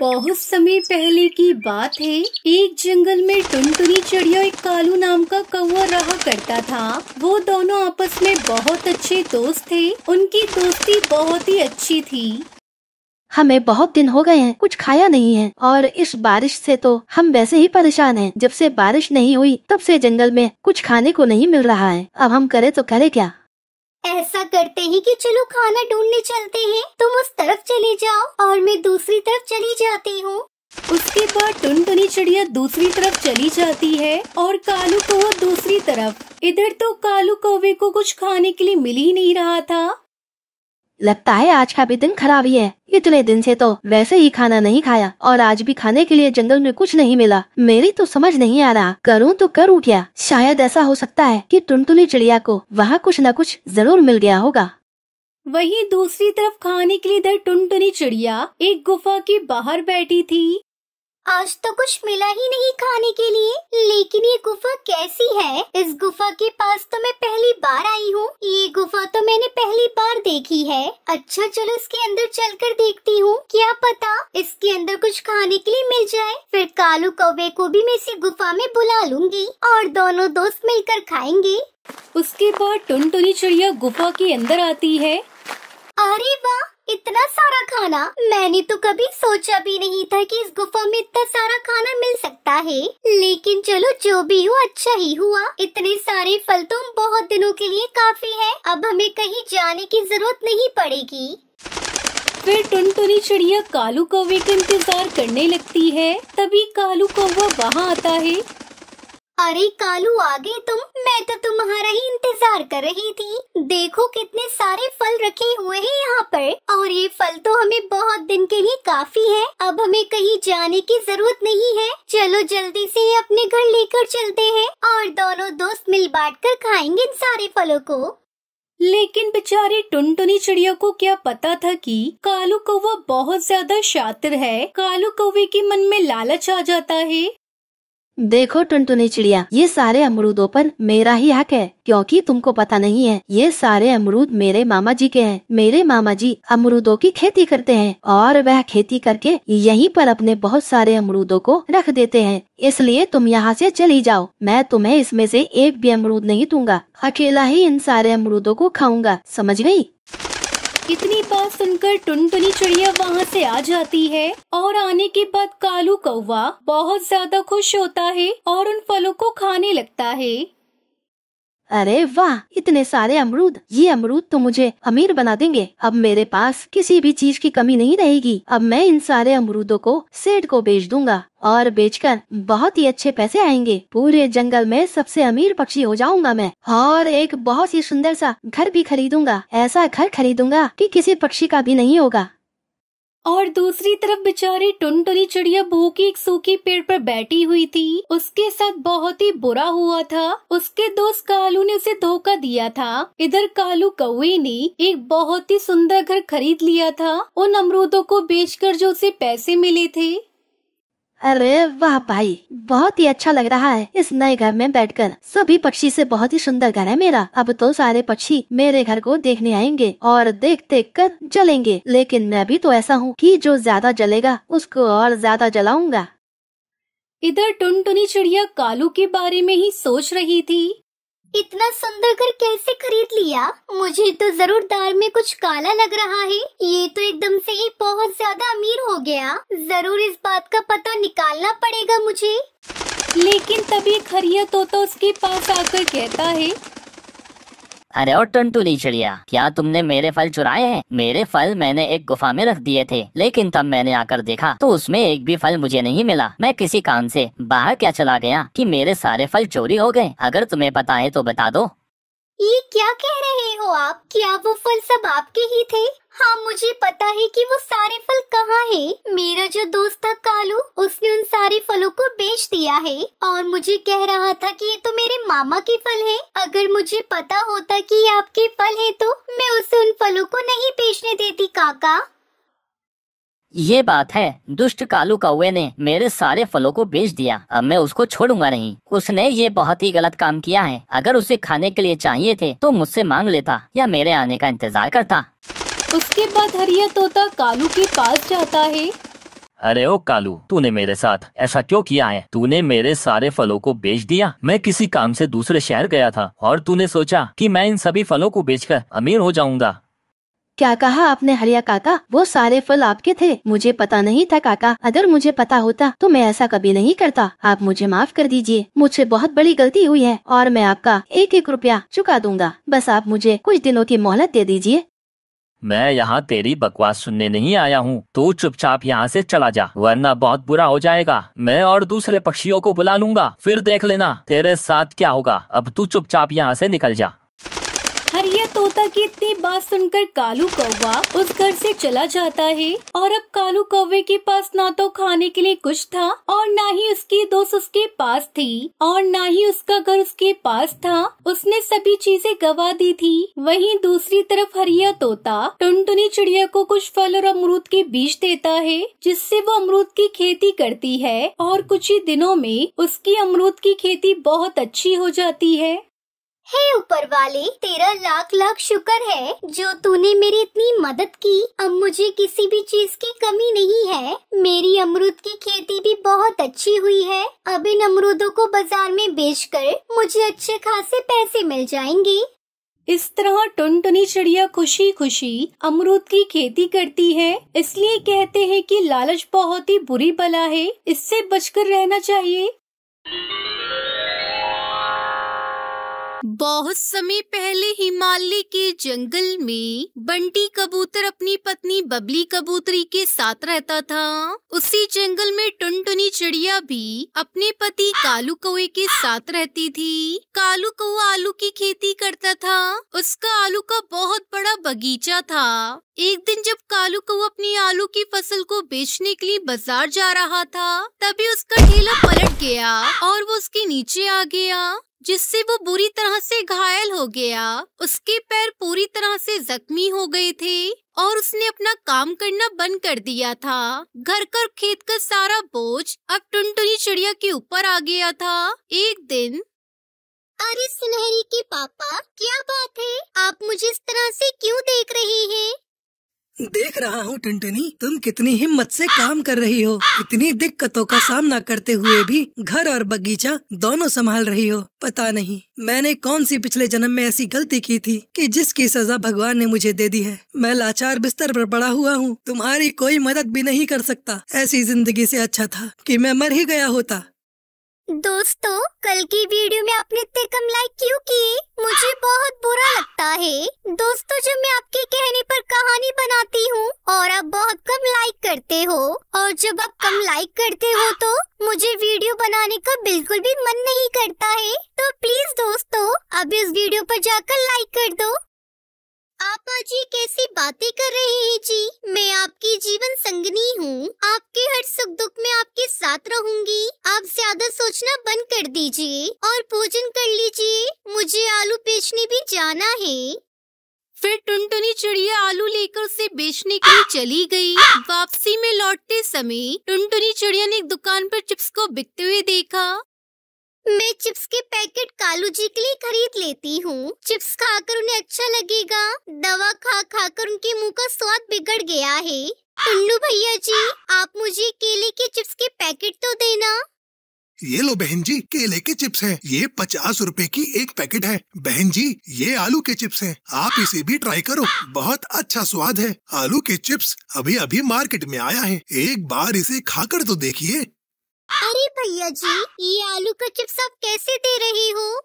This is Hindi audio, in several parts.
बहुत समय पहले की बात है एक जंगल में टुनटुनी चिड़िया एक कालू नाम का कौआ रहा करता था वो दोनों आपस में बहुत अच्छे दोस्त थे उनकी दोस्ती बहुत ही अच्छी थी हमें बहुत दिन हो गए हैं कुछ खाया नहीं है और इस बारिश से तो हम वैसे ही परेशान हैं। जब से बारिश नहीं हुई तब से जंगल में कुछ खाने को नहीं मिल रहा है अब हम करे तो करे क्या ऐसा करते ही कि चलो खाना ढूंढने चलते हैं तुम उस तरफ चले जाओ और मैं दूसरी तरफ चली जाती हूँ उसके बाद टुनटुनी चिड़िया दूसरी तरफ चली जाती है और कालू कौवा दूसरी तरफ इधर तो कालू कौवे को कुछ खाने के लिए मिल ही नहीं रहा था लगता है आज का भी दिन खराब ही है इतने दिन से तो वैसे ही खाना नहीं खाया और आज भी खाने के लिए जंगल में कुछ नहीं मिला मेरी तो समझ नहीं आ रहा करूँ तो करूँ क्या शायद ऐसा हो सकता है कि टुनटुनी चिड़िया को वहाँ कुछ न कुछ जरूर मिल गया होगा वहीं दूसरी तरफ खाने के लिए इधर टुनटुनी चिड़िया एक गुफा के बाहर बैठी थी आज तो कुछ मिला ही नहीं खाने के लिए लेकिन ये गुफा कैसी है इस गुफा के पास तो मैं पहली बार आई हूँ ये गुफा तो मैंने पहली बार देखी है अच्छा चलो इसके अंदर चल कर देखती हूँ क्या पता इसके अंदर कुछ खाने के लिए मिल जाए फिर कालू कौवे को भी मैं इसी गुफा में बुला लूंगी और दोनों दोस्त मिलकर खाएंगे उसके बाद टुनटुनी चिड़िया गुफा के अंदर आती है अरे वाह इतना सारा खाना मैंने तो कभी सोचा भी नहीं था कि इस गुफा में इतना सारा खाना मिल सकता है लेकिन चलो जो भी हो अच्छा ही हुआ इतने सारे फल तो बहुत दिनों के लिए काफी है अब हमें कहीं जाने की जरूरत नहीं पड़ेगी फिर टुनटुनी चिड़िया कालू कौवे का इंतजार करने लगती है तभी कालू कौवा वहाँ आता है अरे कालू आगे तुम मैं तो तुम्हारा ही इंतजार कर रही थी देखो कितने सारे फल रखे हुए हैं यहाँ पर और ये फल तो हमें बहुत दिन के लिए काफी है अब हमें कहीं जाने की जरूरत नहीं है चलो जल्दी से अपने घर लेकर चलते हैं और दोनों दोस्त मिल बांट कर खाएंगे इन सारे फलों को लेकिन बेचारे टुनटुनी चिड़िया को क्या पता था कि कालू कौवा बहुत ज्यादा शातिर है कालू कौवे के मन में लालच आ जाता है देखो टुनटुनी चिड़िया ये सारे अमरूदों पर मेरा ही हक है क्योंकि तुमको पता नहीं है ये सारे अमरूद मेरे मामा जी के हैं मेरे मामा जी अमरूदों की खेती करते हैं और वह खेती करके यहीं पर अपने बहुत सारे अमरूदों को रख देते हैं इसलिए तुम यहाँ से चली जाओ मैं तुम्हें इसमें से एक भी अमरूद नहीं दूंगा अकेला ही इन सारे अमरूदों को खाऊंगा समझ गई इतनी बात सुनकर टुनटुनी चिड़िया वहाँ से आ जाती है और आने के बाद कालू कौवा बहुत ज्यादा खुश होता है और उन फलों को खाने लगता है अरे वाह इतने सारे अमरूद ये अमरूद तो मुझे अमीर बना देंगे अब मेरे पास किसी भी चीज की कमी नहीं रहेगी अब मैं इन सारे अमरूदों को सेठ को बेच दूंगा और बेचकर बहुत ही अच्छे पैसे आएंगे पूरे जंगल में सबसे अमीर पक्षी हो जाऊंगा मैं और एक बहुत ही सुंदर सा घर भी खरीदूंगा ऐसा घर खरीदूंगा कि किसी पक्षी का भी नहीं होगा और दूसरी तरफ बेचारी टुनटुनी चिड़िया भूखी एक सूखी पेड़ पर बैठी हुई थी उसके साथ बहुत ही बुरा हुआ था उसके दोस्त कालू ने उसे धोखा दिया था इधर कालू कौए ने एक बहुत ही सुंदर घर खरीद लिया था उन अमरूदों को बेचकर जो उसे पैसे मिले थे अरे वाह भाई बहुत ही अच्छा लग रहा है इस नए घर में बैठकर सभी पक्षी से बहुत ही सुंदर घर है मेरा अब तो सारे पक्षी मेरे घर को देखने आएंगे और देख देख कर जलेंगे लेकिन मैं भी तो ऐसा हूँ कि जो ज्यादा जलेगा उसको और ज्यादा जलाऊंगा इधर टुनटुनी चिड़िया कालू के बारे में ही सोच रही थी इतना सुंदर घर कैसे खरीद लिया मुझे तो जरूर दाल में कुछ काला लग रहा है ये तो एकदम से ही बहुत ज्यादा अमीर हो गया जरूर इस बात का पता निकालना पड़ेगा मुझे लेकिन तभी खरिया तोता उसके पास आकर कहता है अरे और टंटू लीचड़िया क्या तुमने मेरे फल चुराए हैं मेरे फल मैंने एक गुफा में रख दिए थे लेकिन तब मैंने आकर देखा तो उसमें एक भी फल मुझे नहीं मिला मैं किसी काम से बाहर क्या चला गया कि मेरे सारे फल चोरी हो गए अगर तुम्हें पता है तो बता दो ये क्या कह रहे हो आप क्या वो फल सब आपके ही थे हाँ मुझे पता है कि वो सारे फल कहाँ है मेरा जो दोस्त था कालू उसने उन सारे फलों को बेच दिया है और मुझे कह रहा था कि ये तो मेरे मामा के फल है अगर मुझे पता होता कि ये आपके फल है तो मैं उसे उन फलों को नहीं बेचने देती काका ये बात है दुष्ट कालू कौए ने मेरे सारे फलों को बेच दिया अब मैं उसको छोड़ूंगा नहीं उसने ये बहुत ही गलत काम किया है अगर उसे खाने के लिए चाहिए थे तो मुझसे मांग लेता या मेरे आने का इंतजार करता उसके बाद हरिया तोता कालू के पास जाता है अरे ओ कालू तूने मेरे साथ ऐसा क्यों किया है तूने मेरे सारे फलों को बेच दिया मैं किसी काम से दूसरे शहर गया था और तूने सोचा कि मैं इन सभी फलों को बेचकर अमीर हो जाऊंगा क्या कहा आपने हरिया काका वो सारे फल आपके थे मुझे पता नहीं था काका अगर मुझे पता होता तो मैं ऐसा कभी नहीं करता आप मुझे माफ कर दीजिए मुझसे बहुत बड़ी गलती हुई है और मैं आपका एक एक रुपया चुका दूंगा बस आप मुझे कुछ दिनों की मोहलत दे दीजिए मैं यहाँ तेरी बकवास सुनने नहीं आया हूँ तू चुपचाप यहाँ से चला जा वरना बहुत बुरा हो जाएगा मैं और दूसरे पक्षियों को बुला लूंगा फिर देख लेना तेरे साथ क्या होगा अब तू चुपचाप यहाँ से निकल जा तोता की इतनी बात सुनकर कालू कौवा उस घर से चला जाता है और अब कालू कौवे के पास ना तो खाने के लिए कुछ था और ना ही उसकी दोस्त उसके पास थी और ना ही उसका घर उसके पास था उसने सभी चीजें गवा दी थी वहीं दूसरी तरफ हरिया तोता टुनटुनी चिड़िया को कुछ फल और अमरूद के बीज देता है जिससे वो अमरूद की खेती करती है और कुछ ही दिनों में उसकी अमरूद की खेती बहुत अच्छी हो जाती है हे ऊपर वाले तेरा लाख लाख शुक्र है जो तूने मेरी इतनी मदद की अब मुझे किसी भी चीज की कमी नहीं है मेरी अमरूद की खेती भी बहुत अच्छी हुई है अब इन अमरूदों को बाजार में बेचकर मुझे अच्छे खासे पैसे मिल जाएंगे इस तरह टुनटुनी चिड़िया खुशी खुशी अमरूद की खेती करती है इसलिए कहते हैं कि लालच बहुत ही बुरी बला है इससे बचकर रहना चाहिए बहुत समय पहले हिमालय के जंगल में बंटी कबूतर अपनी पत्नी बबली कबूतरी के साथ रहता था उसी जंगल में टुनटुनी चिड़िया भी अपने पति कालू कौए के साथ रहती थी कालू कौआ आलू की खेती करता था उसका आलू का बहुत बड़ा बगीचा था एक दिन जब कालू कौ अपनी आलू की फसल को बेचने के लिए बाजार जा रहा था तभी उसका ठेला पलट गया और वो उसके नीचे आ गया जिससे वो बुरी तरह से घायल हो गया उसके पैर पूरी तरह से जख्मी हो गए थे और उसने अपना काम करना बंद कर दिया था घर का खेत का सारा बोझ अब टुनटुनी चिड़िया के ऊपर आ गया था एक दिन अरे सुनहरी के पापा क्या बात है आप मुझे इस तरह से क्यों देख रहे हैं देख रहा हूँ टिंटनी तुम कितनी हिम्मत से काम कर रही हो इतनी दिक्कतों का सामना करते हुए भी घर और बगीचा दोनों संभाल रही हो पता नहीं मैंने कौन सी पिछले जन्म में ऐसी गलती की थी कि जिसकी सजा भगवान ने मुझे दे दी है मैं लाचार बिस्तर पर पड़ा हुआ हूँ तुम्हारी कोई मदद भी नहीं कर सकता ऐसी जिंदगी से अच्छा था कि मैं मर ही गया होता दोस्तों कल की वीडियो में आपने इतने कम लाइक क्यों किए मुझे बहुत बुरा लगता है दोस्तों जब मैं आपके कहने पर कहानी बनाती हूँ और आप बहुत कम लाइक करते हो और जब आप कम लाइक करते हो तो मुझे वीडियो बनाने का बिल्कुल भी मन नहीं करता है तो प्लीज दोस्तों अब इस वीडियो पर जाकर लाइक कर दो आप जी कैसी बातें कर रहे हैं जी मैं आपकी जीवन संगनी हूँ आपके हर सुख दुख में आपके साथ रहूंगी ज्यादा सोचना बंद कर दीजिए और भोजन कर लीजिए मुझे आलू बेचने भी जाना है फिर टुनटुनी चिड़िया आलू लेकर उसे बेचने के लिए चली गई वापसी में लौटते समय टुनटुनी चिड़िया ने एक दुकान पर चिप्स को बिकते हुए देखा मैं चिप्स के पैकेट कालू जी के लिए खरीद लेती हूँ चिप्स खाकर उन्हें अच्छा लगेगा दवा खा खा कर उनके मुंह का स्वाद बिगड़ गया है टुन्नू भैया जी आप मुझे केले के चिप्स के पैकेट तो देना ये लो बहन जी केले के चिप्स हैं ये पचास रूपए की एक पैकेट है बहन जी ये आलू के चिप्स हैं आप इसे भी ट्राई करो बहुत अच्छा स्वाद है आलू के चिप्स अभी अभी मार्केट में आया है एक बार इसे खाकर तो देखिए अरे भैया जी ये आलू का चिप्स आप कैसे दे रही हो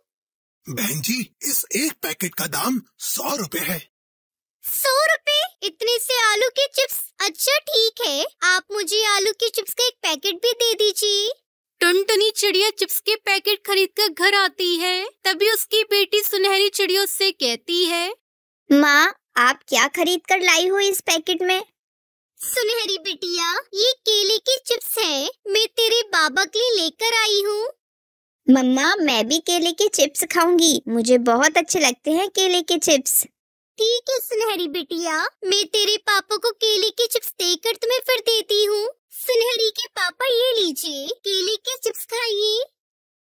बहन जी इस एक पैकेट का दाम सौ रूपए है सौ रूपए इतने से आलू के चिप्स अच्छा ठीक है आप मुझे आलू के चिप्स का एक पैकेट भी दे दीजिए टुनटुनी चिड़िया चिप्स के पैकेट खरीद कर घर आती है तभी उसकी बेटी सुनहरी चिड़ियों से कहती है माँ आप क्या खरीद कर लाई हो इस पैकेट में सुनहरी बिटिया ये केले के चिप्स हैं मैं तेरे बाबा के लिए लेकर आई हूँ मम्मा मैं भी केले के चिप्स खाऊंगी मुझे बहुत अच्छे लगते हैं केले के चिप्स ठीक है सुनहरी बिटिया मैं तेरे पापा को केले के चिप्स देकर तुम्हें फिर देती हूँ सुनहरी के पापा ये लीजिए केले के चिप्स खाइए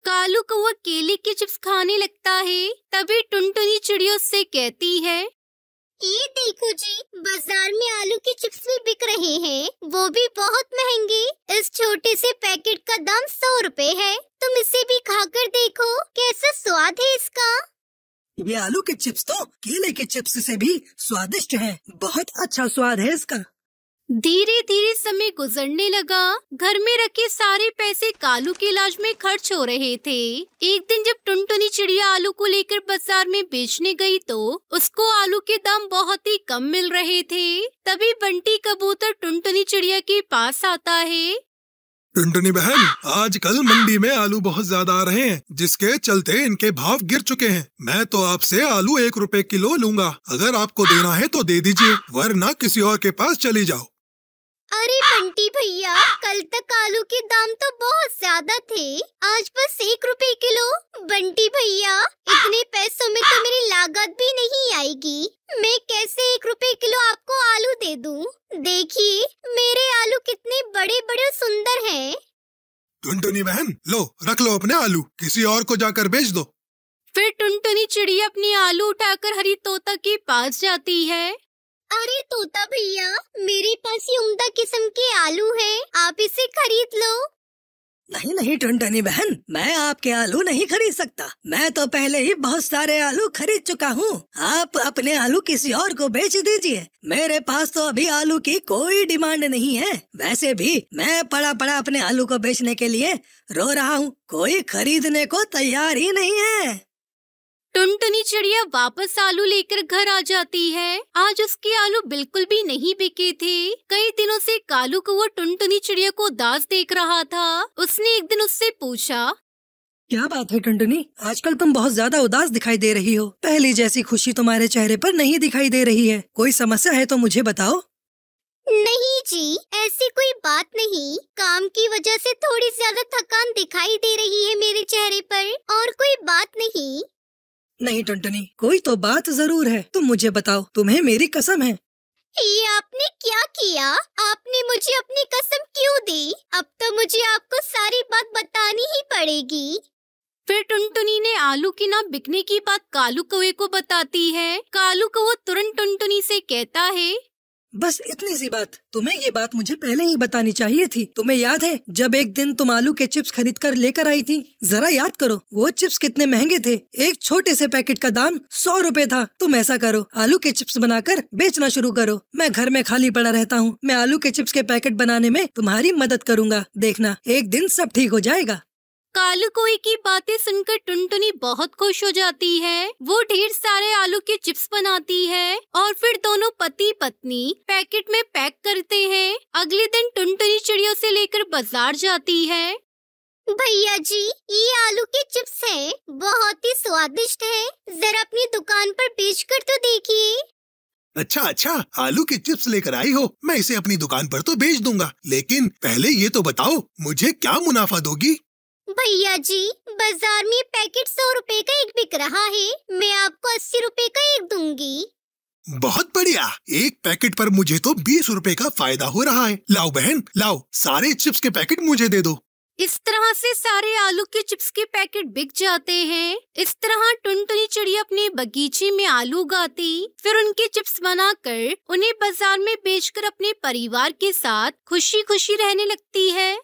कालू कौआ केले के चिप्स खाने लगता है तभी टुनटुनी चिड़ियों से कहती है ये देखो जी बाजार में आलू के चिप्स भी बिक रहे हैं वो भी बहुत महंगे इस छोटे से पैकेट का दाम सौ रुपए है तुम इसे भी खाकर देखो कैसा स्वाद है इसका ये आलू के चिप्स तो केले के चिप्स से भी स्वादिष्ट है बहुत अच्छा स्वाद है इसका धीरे धीरे समय गुजरने लगा घर में रखे सारे पैसे कालू के इलाज में खर्च हो रहे थे एक दिन जब टुनटुनी चिड़िया आलू को लेकर बाजार में बेचने गई तो उसको आलू के दाम बहुत ही कम मिल रहे थे तभी बंटी कबूतर टुनटुनी चिड़िया के पास आता है टुनटुनी बहन आजकल मंडी में आलू बहुत ज्यादा आ रहे हैं जिसके चलते इनके भाव गिर चुके हैं मैं तो आपसे आलू एक रुपए किलो लूंगा अगर आपको देना है तो दे दीजिए वरना किसी और के पास चली जाओ अरे बंटी भैया कल तक आलू के दाम तो बहुत ज्यादा थे आज बस एक रुपए किलो बंटी भैया इतने पैसों में तो मेरी लागत भी नहीं आएगी मैं कैसे एक रुपए किलो आपको आलू दे दूं? देखिए मेरे आलू कितने बड़े बड़े सुंदर हैं। टुनटुनी बहन लो रख लो अपने आलू किसी और को जाकर बेच दो फिर टुनटुनी चिड़िया अपने आलू उठाकर हरी तोता के पास जाती है अरे तोता भैया मेरे पास ही उम्दा किस्म के आलू हैं आप इसे खरीद लो नहीं नहीं टुनटनी बहन मैं आपके आलू नहीं खरीद सकता मैं तो पहले ही बहुत सारे आलू खरीद चुका हूँ आप अपने आलू किसी और को बेच दीजिए मेरे पास तो अभी आलू की कोई डिमांड नहीं है वैसे भी मैं पड़ा पड़ा अपने आलू को बेचने के लिए रो रहा हूँ कोई खरीदने को तैयार ही नहीं है टुनटुनी चिड़िया वापस आलू लेकर घर आ जाती है आज उसके आलू बिल्कुल भी नहीं बिके थे कई दिनों से कालू को वो टुनटुनी चिड़िया को उदास देख रहा था उसने एक दिन उससे पूछा क्या बात है टुनटुनी आजकल तुम बहुत ज्यादा उदास दिखाई दे रही हो पहले जैसी खुशी तुम्हारे चेहरे पर नहीं दिखाई दे रही है कोई समस्या है तो मुझे बताओ नहीं जी ऐसी कोई बात नहीं काम की वजह से थोड़ी ज्यादा थकान दिखाई दे रही है मेरे चेहरे पर और कोई बात नहीं नहीं टनटनी कोई तो बात जरूर है तुम मुझे बताओ तुम्हें मेरी कसम है ये आपने क्या किया आपने मुझे अपनी कसम क्यों दी अब तो मुझे आपको सारी बात बतानी ही पड़ेगी फिर टुनटुनी ने आलू की ना बिकने की बात कालू कौए को बताती है कालू कौवा तुरंत टुनटुनी से कहता है बस इतनी सी बात तुम्हें ये बात मुझे पहले ही बतानी चाहिए थी तुम्हें याद है जब एक दिन तुम आलू के चिप्स खरीद कर लेकर आई थी जरा याद करो वो चिप्स कितने महंगे थे एक छोटे से पैकेट का दाम सौ रूपए था तुम ऐसा करो आलू के चिप्स बनाकर बेचना शुरू करो मैं घर में खाली पड़ा रहता हूँ मैं आलू के चिप्स के पैकेट बनाने में तुम्हारी मदद करूँगा देखना एक दिन सब ठीक हो जाएगा कालू कोई की बातें सुनकर टुनटुनी बहुत खुश हो जाती है वो ढेर सारे आलू के चिप्स बनाती है और फिर दोनों पति पत्नी पैकेट में पैक करते हैं अगले दिन टुनटुनी चिड़ियों से लेकर बाजार जाती है भैया जी ये आलू के चिप्स है बहुत ही स्वादिष्ट है जरा अपनी दुकान पर बेच कर तो देखिए अच्छा अच्छा आलू के चिप्स लेकर आई हो मैं इसे अपनी दुकान पर तो बेच दूंगा लेकिन पहले ये तो बताओ मुझे क्या मुनाफा दोगी भैया जी बाजार में पैकेट सौ रुपए का एक बिक रहा है मैं आपको अस्सी रुपए का एक दूंगी बहुत बढ़िया एक पैकेट पर मुझे तो बीस रुपए का फायदा हो रहा है लाओ बहन लाओ सारे चिप्स के पैकेट मुझे दे दो इस तरह से सारे आलू के चिप्स के पैकेट बिक जाते हैं इस तरह टुनटुनी चिड़िया अपने बगीचे में आलू उगाती फिर उनके चिप्स बनाकर उन्हें बाजार में बेचकर अपने परिवार के साथ खुशी खुशी रहने लगती है